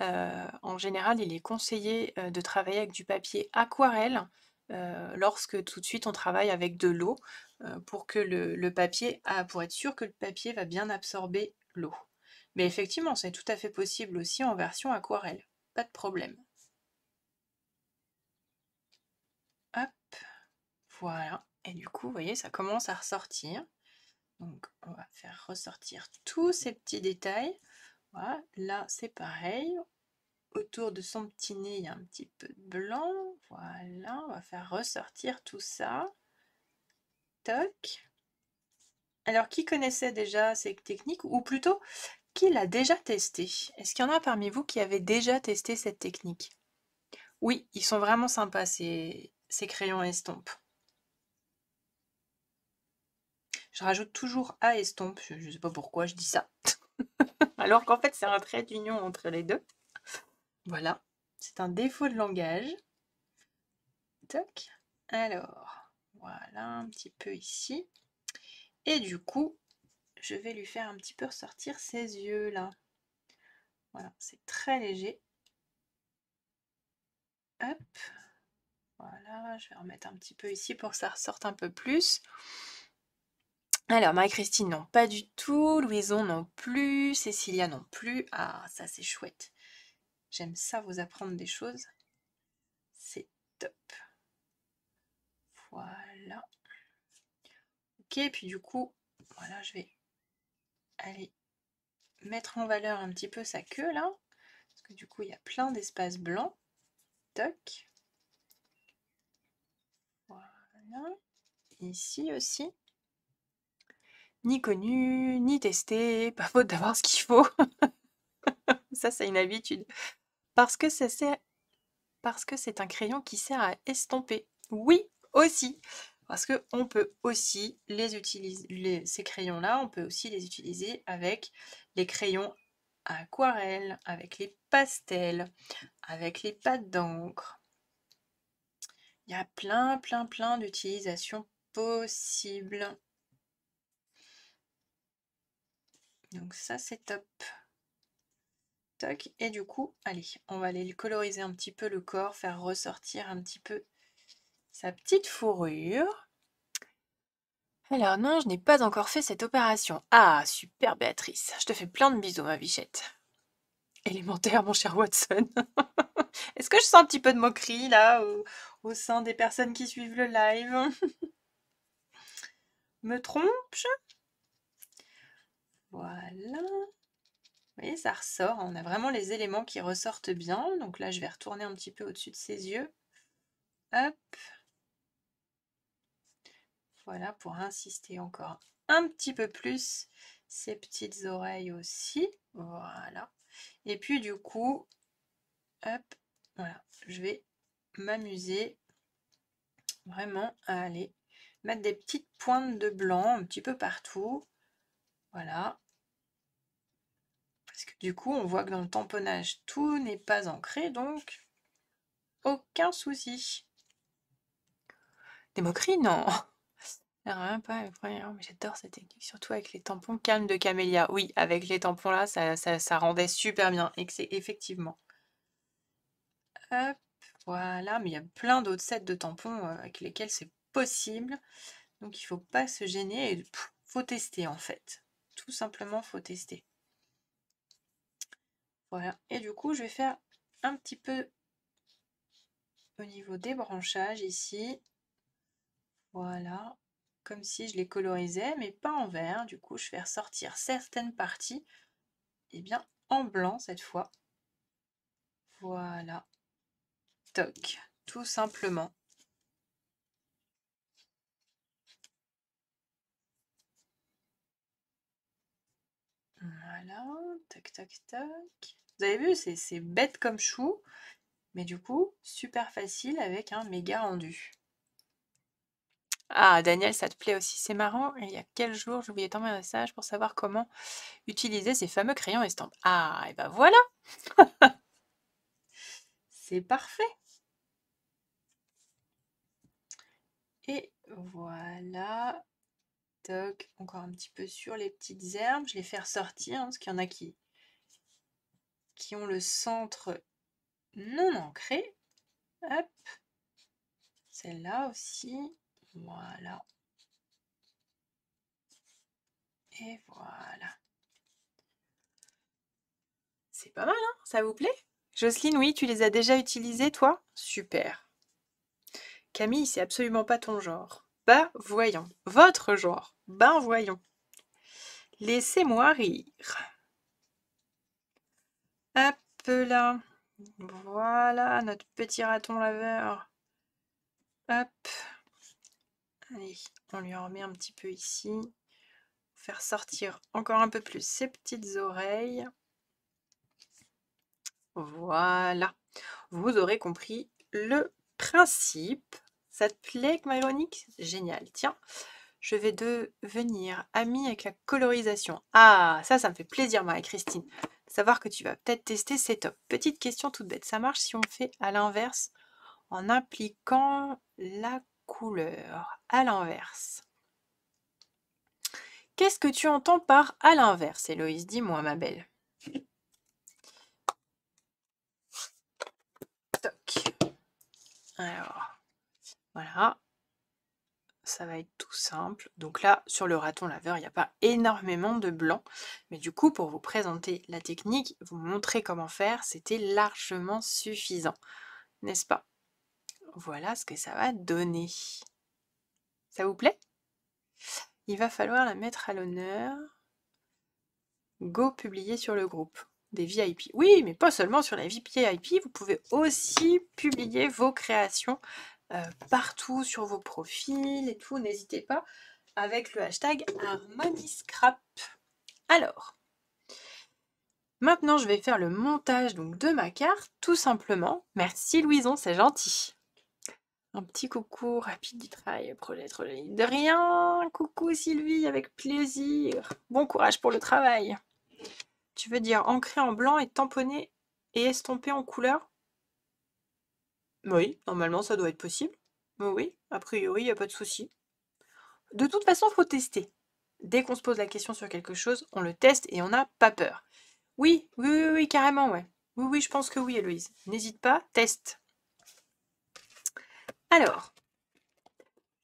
Euh, en général, il est conseillé euh, de travailler avec du papier aquarelle euh, lorsque tout de suite on travaille avec de l'eau pour que le, papier, ah, pour être sûr que le papier va bien absorber l'eau. Mais effectivement, c'est tout à fait possible aussi en version aquarelle, pas de problème. Hop, voilà. Et du coup, vous voyez, ça commence à ressortir. Donc, on va faire ressortir tous ces petits détails là c'est pareil. Autour de son petit nez, il y a un petit peu de blanc. Voilà, on va faire ressortir tout ça. Toc. Alors, qui connaissait déjà cette technique Ou plutôt, qui l'a déjà testée Est-ce qu'il y en a parmi vous qui avez déjà testé cette technique Oui, ils sont vraiment sympas, ces, ces crayons estompes. Je rajoute toujours à estompe, je ne sais pas pourquoi je dis ça. Alors qu'en fait, c'est un trait d'union entre les deux. Voilà, c'est un défaut de langage. Toc. Alors, voilà, un petit peu ici. Et du coup, je vais lui faire un petit peu ressortir ses yeux là. Voilà, c'est très léger. Hop. Voilà, je vais remettre un petit peu ici pour que ça ressorte un peu plus. Alors, Marie-Christine, non, pas du tout. Louison, non plus. Cécilia, non plus. Ah, ça, c'est chouette. J'aime ça, vous apprendre des choses. C'est top. Voilà. Ok, puis du coup, voilà, je vais aller mettre en valeur un petit peu sa queue, là. Parce que du coup, il y a plein d'espaces blancs. Toc. Voilà. Ici aussi ni connu, ni testé, pas faute d'avoir ce qu'il faut. ça, c'est une habitude. Parce que ça sert... Parce que c'est un crayon qui sert à estomper. Oui, aussi. Parce que on peut aussi les utiliser, ces crayons-là, on peut aussi les utiliser avec les crayons à aquarelle, avec les pastels, avec les pâtes d'encre. Il y a plein, plein, plein d'utilisations possibles Donc ça, c'est top. Toc. Et du coup, allez, on va aller coloriser un petit peu le corps, faire ressortir un petit peu sa petite fourrure. Alors non, je n'ai pas encore fait cette opération. Ah, super Béatrice, je te fais plein de bisous ma bichette. Élémentaire mon cher Watson. Est-ce que je sens un petit peu de moquerie là au, au sein des personnes qui suivent le live Me trompe-je voilà. Vous voyez, ça ressort. On a vraiment les éléments qui ressortent bien. Donc là, je vais retourner un petit peu au-dessus de ses yeux. Hop. Voilà, pour insister encore un petit peu plus. Ses petites oreilles aussi. Voilà. Et puis du coup, hop, voilà, je vais m'amuser vraiment à aller mettre des petites pointes de blanc un petit peu partout. Voilà. Parce que du coup, on voit que dans le tamponnage, tout n'est pas ancré, donc aucun souci. Des moqueries, non pas, mais j'adore cette technique, surtout avec les tampons calmes de camélia. Oui, avec les tampons là, ça, rendait super bien, et c'est effectivement. Hop, voilà, mais il y a plein d'autres sets de tampons euh, avec lesquels c'est possible. Donc il ne faut pas se gêner, il faut tester en fait. Tout simplement, faut tester. Voilà. Et du coup, je vais faire un petit peu au niveau des branchages ici. Voilà. Comme si je les colorisais, mais pas en vert. Du coup, je vais ressortir certaines parties et eh bien, en blanc cette fois. Voilà. Toc. Tout simplement. Voilà, tac, tac, tac. Vous avez vu, c'est bête comme chou, mais du coup, super facile avec un méga rendu. Ah, Daniel, ça te plaît aussi, c'est marrant. Il y a quel jour oublié tant un message pour savoir comment utiliser ces fameux crayons estampes. Ah, et ben voilà C'est parfait Et voilà, encore un petit peu sur les petites herbes. Je les fais sortir hein, parce qu'il y en a qui, qui ont le centre non ancré. Hop. Celle-là aussi. Voilà. Et voilà. C'est pas mal, hein Ça vous plaît Jocelyne, oui, tu les as déjà utilisés, toi Super. Camille, c'est absolument pas ton genre. Bah, voyons, votre genre. Ben voyons. Laissez-moi rire. Hop là. Voilà notre petit raton laveur. Hop. Allez, on lui remet un petit peu ici. Faire sortir encore un peu plus ses petites oreilles. Voilà. Vous aurez compris le principe. Ça te plaît, Myronique Génial. Tiens, je vais devenir amie avec la colorisation. Ah, ça, ça me fait plaisir, Marie-Christine. Savoir que tu vas peut-être tester, c'est top. Petite question toute bête, ça marche si on fait à l'inverse en appliquant la couleur à l'inverse. Qu'est-ce que tu entends par à l'inverse, Héloïse Dis-moi, ma belle. Toc. Alors, voilà ça va être tout simple. Donc là, sur le raton laveur, il n'y a pas énormément de blanc. Mais du coup, pour vous présenter la technique, vous montrer comment faire, c'était largement suffisant. N'est-ce pas Voilà ce que ça va donner. Ça vous plaît Il va falloir la mettre à l'honneur. Go publier sur le groupe des VIP. Oui, mais pas seulement sur la VIP, vous pouvez aussi publier vos créations euh, partout sur vos profils et tout. N'hésitez pas avec le hashtag HarmonyScrap. Alors, maintenant je vais faire le montage donc, de ma carte, tout simplement. Merci Louison, c'est gentil. Un petit coucou rapide du travail, projet trop De rien, coucou Sylvie, avec plaisir. Bon courage pour le travail. Tu veux dire ancré en blanc et tamponné et estompé en couleur oui, normalement, ça doit être possible. Oui, oui, a priori, il n'y a pas de souci. De toute façon, il faut tester. Dès qu'on se pose la question sur quelque chose, on le teste et on n'a pas peur. Oui, oui, oui, oui, carrément, ouais. Oui, oui, je pense que oui, Héloïse. N'hésite pas, teste. Alors,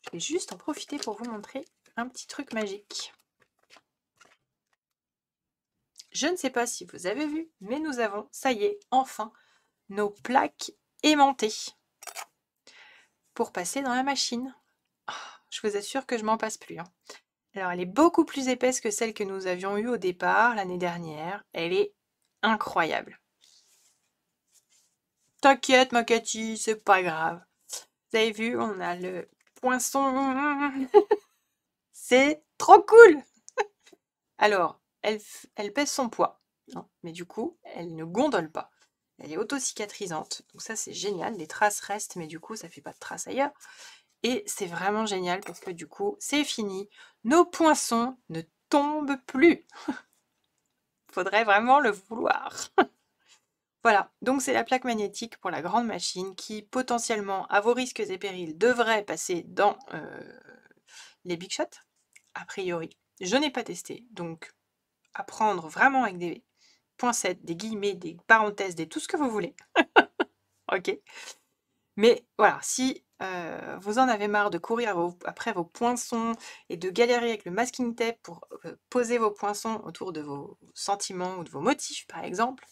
je vais juste en profiter pour vous montrer un petit truc magique. Je ne sais pas si vous avez vu, mais nous avons, ça y est, enfin, nos plaques aimanté pour passer dans la machine. Ah, je vous assure que je m'en passe plus. Hein. Alors elle est beaucoup plus épaisse que celle que nous avions eue au départ l'année dernière. Elle est incroyable. T'inquiète ma Cathy, c'est pas grave. Vous avez vu, on a le poinçon. c'est trop cool Alors, elle, elle pèse son poids, mais du coup, elle ne gondole pas. Elle est auto-cicatrisante, donc ça c'est génial. Les traces restent, mais du coup ça fait pas de traces ailleurs. Et c'est vraiment génial parce que du coup c'est fini. Nos poinçons ne tombent plus. Faudrait vraiment le vouloir. voilà, donc c'est la plaque magnétique pour la grande machine qui potentiellement, à vos risques et périls, devrait passer dans euh, les big shots, a priori. Je n'ai pas testé, donc à prendre vraiment avec des des guillemets, des parenthèses, des tout ce que vous voulez. ok Mais voilà, si euh, vous en avez marre de courir après vos poinçons et de galérer avec le masking tape pour euh, poser vos poinçons autour de vos sentiments ou de vos motifs, par exemple,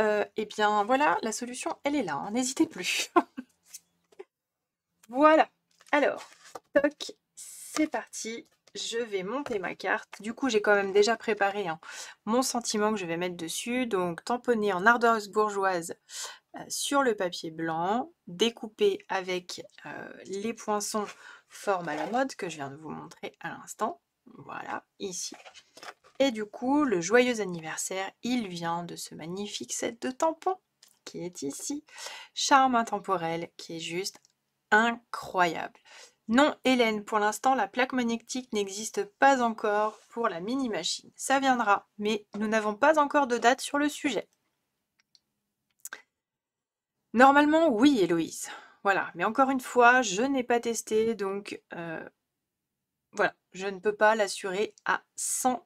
euh, eh bien voilà, la solution, elle est là, hein, n'hésitez plus. voilà, alors, toc, c'est parti je vais monter ma carte. Du coup, j'ai quand même déjà préparé hein, mon sentiment que je vais mettre dessus. Donc, tamponné en ardoise bourgeoise euh, sur le papier blanc, découpé avec euh, les poinçons forme à la mode que je viens de vous montrer à l'instant. Voilà, ici. Et du coup, le joyeux anniversaire, il vient de ce magnifique set de tampons qui est ici. Charme intemporel qui est juste incroyable. Non, Hélène, pour l'instant, la plaque magnétique n'existe pas encore pour la mini-machine. Ça viendra, mais nous n'avons pas encore de date sur le sujet. Normalement, oui, Héloïse. Voilà, mais encore une fois, je n'ai pas testé, donc euh, voilà, je ne peux pas l'assurer à 100%.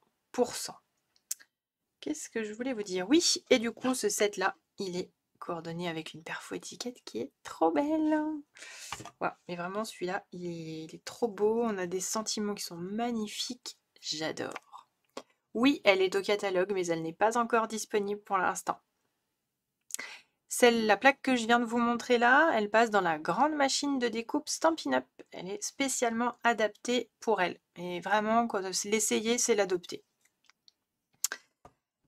Qu'est-ce que je voulais vous dire Oui, et du coup, ce set-là, il est coordonnée avec une perfo étiquette qui est trop belle. Voilà, mais vraiment celui-là, il, est trop beau. On a des sentiments qui sont magnifiques. J'adore. Oui, elle est au catalogue, mais elle n'est pas encore disponible pour l'instant. Celle, la plaque que je viens de vous montrer là, elle passe dans la grande machine de découpe Stampin' Up. Elle est spécialement adaptée pour elle. Et vraiment, quand l'essayer, c'est l'adopter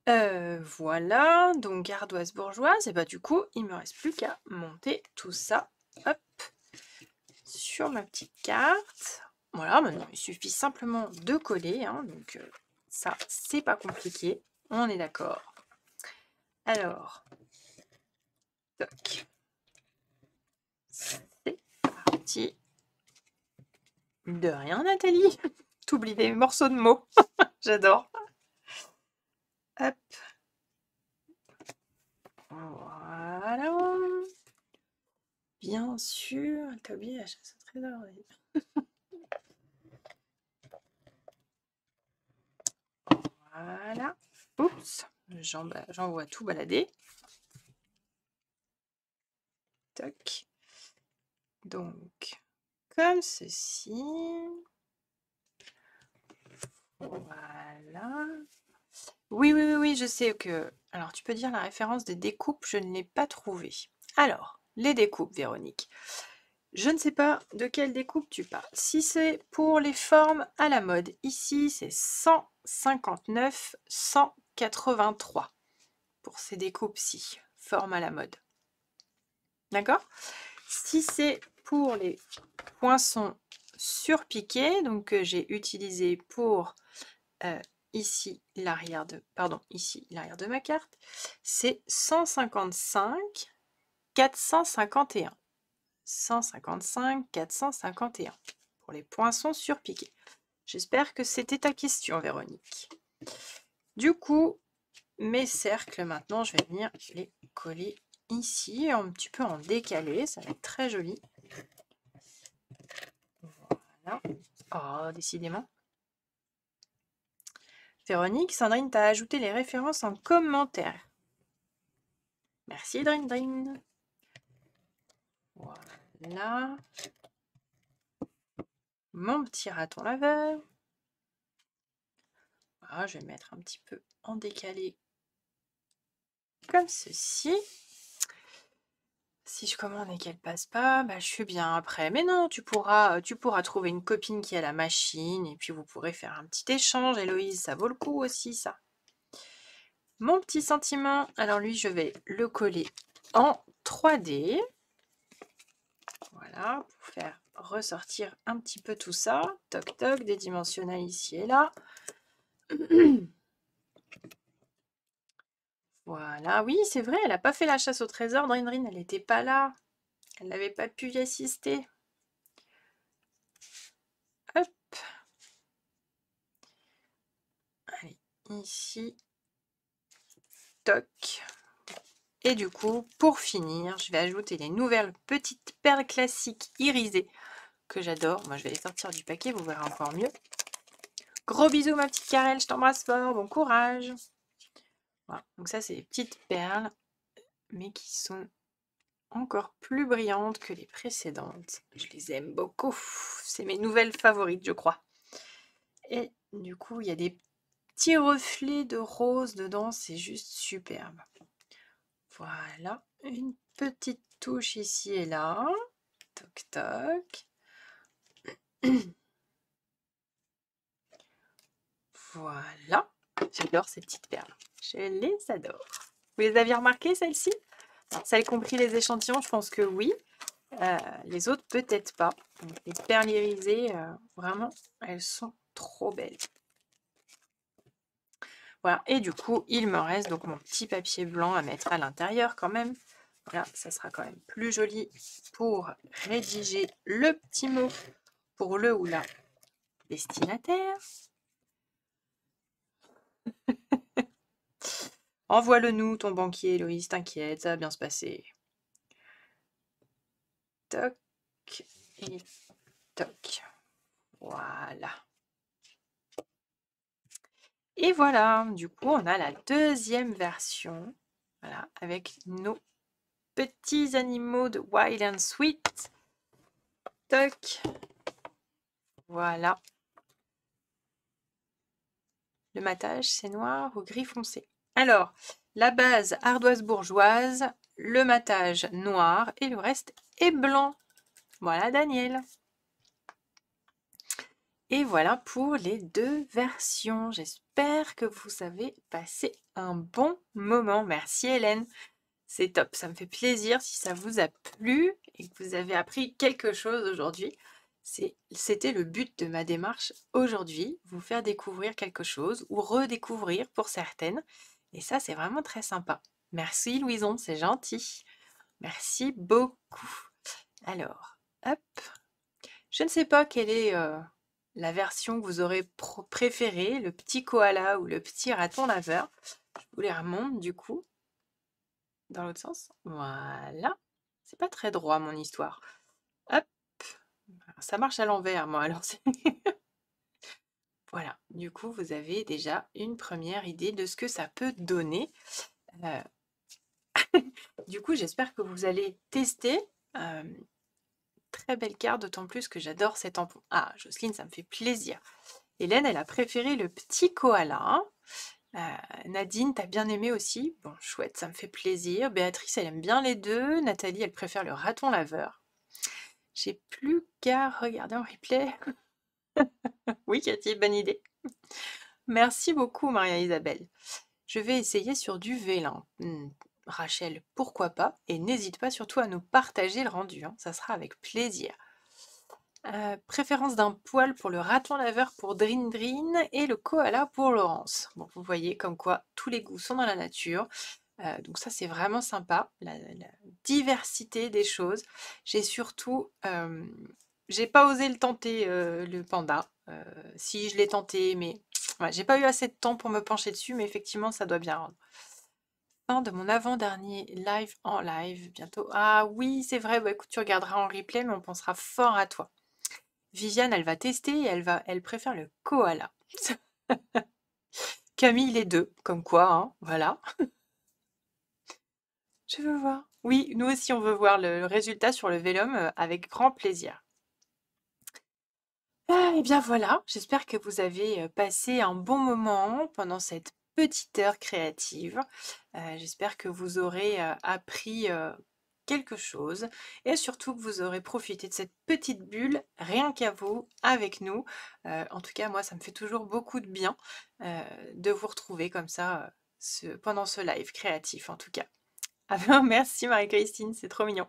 voilà, donc ardoise bourgeoise, et bah du coup, il me reste plus qu'à monter tout ça, hop, sur ma petite carte. Voilà, maintenant il suffit simplement de coller, hein, donc ça, c'est pas compliqué, on est d'accord. Alors, toc, c'est parti. De rien, Nathalie, t'oublies des morceaux de mots, j'adore. Hop. Voilà. Bien sûr, Toby oublié la chasse au trésor. voilà. Oups, j'envoie tout balader. Toc. Donc, comme ceci. Voilà. Oui, oui, oui, oui, je sais que. Alors, tu peux dire la référence des découpes, je ne l'ai pas trouvée. Alors, les découpes, Véronique. Je ne sais pas de quelle découpe tu parles. Si c'est pour les formes à la mode, ici c'est 159, 183 pour ces découpes-ci, formes à la mode. D'accord Si c'est pour les poinçons surpiqués, donc que j'ai utilisé pour euh, ici l'arrière de, pardon, ici l'arrière de ma carte, c'est 155 451. 155 451 pour les poinçons surpiqués. J'espère que c'était ta question, Véronique. Du coup, mes cercles, maintenant, je vais venir les coller ici, un petit peu en décalé. Ça va être très joli. Voilà. Oh, décidément. Véronique, Sandrine t'a ajouté les références en commentaire. Merci Drin Drin. Voilà. Mon petit raton laveur. Ah, je vais mettre un petit peu en décalé comme ceci. Si je commande et qu'elle passe pas, bah, je suis bien après. Mais non, tu pourras, tu pourras trouver une copine qui a la machine et puis vous pourrez faire un petit échange, Héloïse. Ça vaut le coup aussi, ça. Mon petit sentiment. Alors lui, je vais le coller en 3D. Voilà, pour faire ressortir un petit peu tout ça. Toc toc, des dimensionnels ici et là. Voilà, oui, c'est vrai, elle n'a pas fait la chasse au trésor dans elle n'était pas là. Elle n'avait pas pu y assister. Hop. Allez, ici. Toc. Et du coup, pour finir, je vais ajouter les nouvelles petites perles classiques irisées que j'adore. Moi, je vais les sortir du paquet, vous verrez encore mieux. Gros bisous, ma petite Karel, je t'embrasse fort, bon courage donc ça, c'est des petites perles, mais qui sont encore plus brillantes que les précédentes. Je les aime beaucoup. C'est mes nouvelles favorites, je crois. Et du coup, il y a des petits reflets de rose dedans. C'est juste superbe. Voilà. Une petite touche ici et là. Toc, toc. voilà. J'adore ces petites perles. Je les adore. Vous les aviez remarquées, celles-ci Celles compris les échantillons, je pense que oui. Euh, les autres, peut-être pas. les perles irisées, euh, vraiment, elles sont trop belles. Voilà, et du coup, il me reste donc mon petit papier blanc à mettre à l'intérieur quand même. Voilà, ça sera quand même plus joli pour rédiger le petit mot pour le ou la destinataire. Envoie-le-nous, ton banquier, Loïs, t'inquiète, ça va bien se passer. Toc et toc. Voilà. Et voilà, du coup, on a la deuxième version. Voilà, avec nos petits animaux de Wild and Sweet. Toc. Voilà. Le matage, c'est noir ou gris foncé. Alors, la base ardoise bourgeoise, le matage noir et le reste est blanc. Voilà Daniel. Et voilà pour les deux versions. J'espère que vous avez passé un bon moment. Merci Hélène. C'est top, ça me fait plaisir si ça vous a plu et que vous avez appris quelque chose aujourd'hui. C'était le but de ma démarche aujourd'hui, vous faire découvrir quelque chose ou redécouvrir pour certaines. Et ça, c'est vraiment très sympa. Merci Louison, c'est gentil. Merci beaucoup. Alors, hop. Je ne sais pas quelle est euh, la version que vous aurez préférée, le petit koala ou le petit raton laveur. Je vous les remonte du coup. Dans l'autre sens. Voilà. C'est pas très droit mon histoire. Ça marche à l'envers, moi, alors voilà, du coup, vous avez déjà une première idée de ce que ça peut donner. Euh, du coup, j'espère que vous allez tester. Très belle carte, d'autant plus que j'adore ces tampons. Ah, Jocelyne, ça me fait plaisir. Hélène, elle a préféré le petit koala. Hein. Euh, Nadine, t'as bien aimé aussi Bon, chouette, ça me fait plaisir. Béatrice, elle aime bien les deux. Nathalie, elle préfère le raton laveur. J'ai plus qu'à regarder en replay. oui, Cathy, bonne idée. Merci beaucoup, Maria-Isabelle. Je vais essayer sur du vélin. Hmm, Rachel, pourquoi pas Et n'hésite pas surtout à nous partager le rendu, hein. ça sera avec plaisir. Euh, préférence d'un poil pour le raton laveur pour Drin Drin. et le koala pour Laurence. vous voyez comme quoi tous les goûts sont dans la nature. Euh, donc ça, c'est vraiment sympa, la, diversité des choses. J'ai surtout... Euh, j'ai pas osé le tenter, euh, le panda. si, je l'ai tenté, mais j'ai pas eu assez de temps pour me pencher dessus, mais effectivement, ça doit bien rendre. Fin de mon avant-dernier live en live, bientôt. Ah oui, c'est vrai, bah écoute, tu regarderas en replay, mais on pensera fort à toi. Viviane, elle va tester et elle, va, elle préfère le koala. Camille, les deux, comme quoi, hein, voilà. Je veux voir. Oui, nous aussi, on veut voir le résultat sur le vélum euh, avec grand plaisir. Ah, eh bien voilà, j'espère que vous avez euh, passé un bon moment pendant cette petite heure créative. Euh, j'espère que vous aurez appris quelque chose et surtout que vous aurez profité de cette petite bulle rien qu'à vous avec nous. en tout cas, moi, ça me fait toujours beaucoup de bien de vous retrouver comme ça pendant ce live créatif en tout cas. Ah ben, merci Marie-Christine, c'est trop mignon.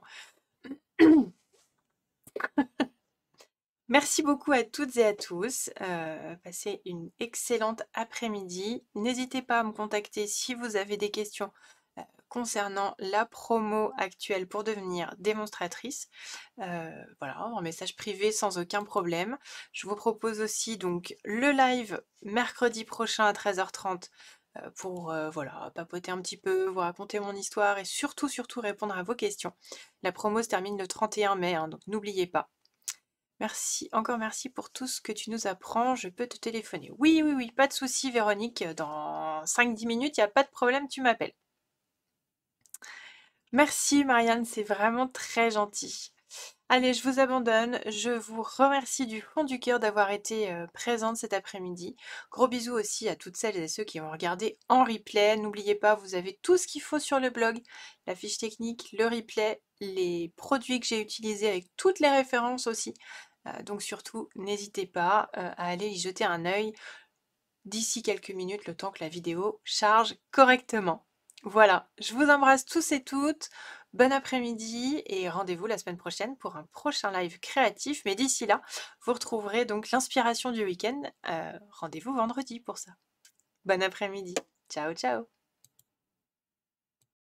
Merci beaucoup à toutes et à tous. Euh, passez une excellente après-midi. N'hésitez pas à me contacter si vous avez des questions euh, concernant la promo actuelle pour devenir démonstratrice. Euh, voilà, en message privé sans aucun problème. Je vous propose aussi donc le live mercredi prochain à 13h30 euh, pour euh, voilà, papoter un petit peu, vous raconter mon histoire et surtout, surtout répondre à vos questions. La promo se termine le 31 mai, hein, donc n'oubliez pas. Merci, encore merci pour tout ce que tu nous apprends, je peux te téléphoner. Oui, oui, oui, pas de souci Véronique, dans 5-10 minutes, il n'y a pas de problème, tu m'appelles. Merci Marianne, c'est vraiment très gentil. Allez, je vous abandonne. Je vous remercie du fond du cœur d'avoir été euh, présente cet après-midi. Gros bisous aussi à toutes celles et ceux qui ont regardé en replay. N'oubliez pas, vous avez tout ce qu'il faut sur le blog, la fiche technique, le replay, les produits que j'ai utilisés avec toutes les références aussi. Euh, donc surtout, n'hésitez pas euh, à aller y jeter un œil d'ici quelques minutes, le temps que la vidéo charge correctement. Voilà, je vous embrasse tous et toutes. Bon après-midi et rendez-vous la semaine prochaine pour un prochain live créatif. Mais d'ici là, vous retrouverez donc l'inspiration du week-end. Euh, rendez-vous vendredi pour ça. Bon après-midi. Ciao, ciao